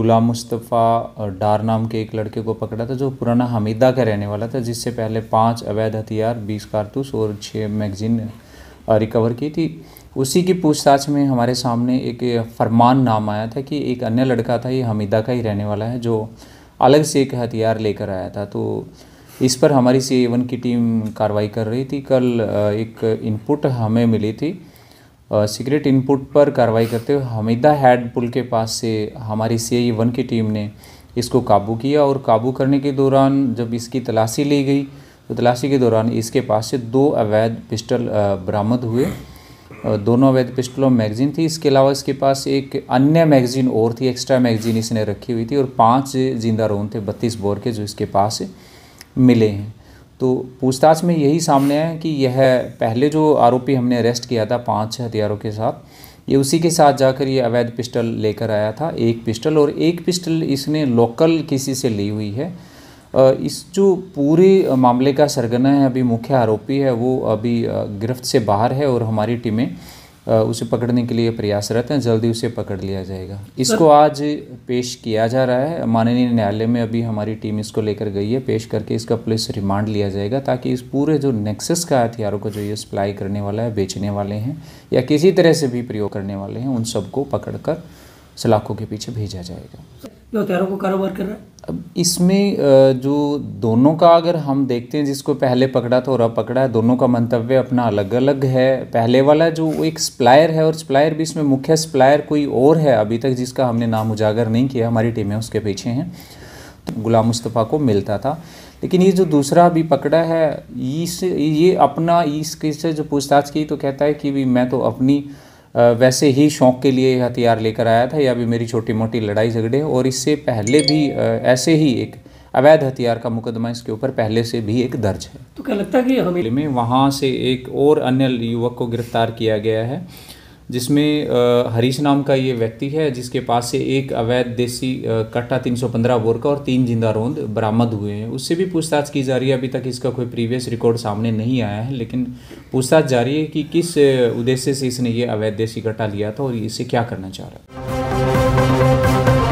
गुलाम मुस्तफ़ा डार नाम के एक लड़के को पकड़ा था जो पुराना हमीदा का रहने वाला था जिससे पहले पाँच अवैध हथियार बीस कारतूस और छः मैगजीन रिकवर की थी उसी की पूछताछ में हमारे सामने एक फरमान नाम आया था कि एक अन्य लड़का था ये हमीदा का ही रहने वाला है जो अलग से एक हथियार लेकर आया था तो इस पर हमारी सी की टीम कार्रवाई कर रही थी कल एक इनपुट हमें मिली थी सीक्रेट इनपुट पर कार्रवाई करते हुए हमीदा हैड पुल के पास से हमारी सी आई वन की टीम ने इसको काबू किया और काबू करने के दौरान जब इसकी तलाशी ली गई तो तलाशी के दौरान इसके पास से दो अवैध पिस्टल बरामद हुए दोनों अवैध पिस्टलों मैगजीन थी इसके अलावा इसके पास एक अन्य मैगजीन और थी एक्स्ट्रा मैगजीन इसने रखी हुई थी और पांच जिंदा रोन थे बत्तीस बोर के जो इसके पास मिले हैं तो पूछताछ में यही सामने आया कि यह पहले जो आरोपी हमने अरेस्ट किया था पाँच हथियारों के साथ ये उसी के साथ जाकर ये अवैध पिस्टल लेकर आया था एक पिस्टल और एक पिस्टल इसने लोकल किसी से ली हुई है इस जो पूरे मामले का सरगना है अभी मुख्य आरोपी है वो अभी गिरफ्त से बाहर है और हमारी टीमें उसे पकड़ने के लिए प्रयासरत हैं जल्दी उसे पकड़ लिया जाएगा इसको आज पेश किया जा रहा है माननीय न्यायालय में अभी हमारी टीम इसको लेकर गई है पेश करके इसका पुलिस रिमांड लिया जाएगा ताकि इस पूरे जो नेक्सस का हथियारों को जो ये सप्लाई करने वाला है बेचने वाले हैं या किसी तरह से भी प्रयोग करने वाले हैं उन सबको पकड़ कर सलाखों के पीछे भेजा जाएगा जो हथियारों को कारोबार कर रहा है अब इसमें जो दोनों का अगर हम देखते हैं जिसको पहले पकड़ा था और अब पकड़ा है दोनों का मंतव्य अपना अलग अलग है पहले वाला जो एक सप्लायर है और सप्लायर भी इसमें मुख्य सप्लायर कोई और है अभी तक जिसका हमने नाम उजागर नहीं किया हमारी टीमें उसके पीछे हैं तो गुलाम मुस्तफ़ा को मिलता था लेकिन ये जो दूसरा अभी पकड़ा है इस ये अपना इसके से जो पूछताछ की तो कहता है कि भी मैं तो अपनी वैसे ही शौक़ के लिए हथियार लेकर आया था या भी मेरी छोटी मोटी लड़ाई झगड़े और इससे पहले भी ऐसे ही एक अवैध हथियार का मुकदमा इसके ऊपर पहले से भी एक दर्ज है तो क्या लगता है कि हमें में वहाँ से एक और अन्य युवक को गिरफ्तार किया गया है जिसमें हरीश नाम का ये व्यक्ति है जिसके पास से एक अवैध देसी कट्टा 315 बोर का और तीन जिंदा रोंद बरामद हुए हैं उससे भी पूछताछ की जा रही है अभी तक इसका कोई प्रीवियस रिकॉर्ड सामने नहीं आया है लेकिन पूछताछ जारी है कि किस उद्देश्य से इसने ये अवैध देसी कट्टा लिया था और इसे क्या करना चाह रहा है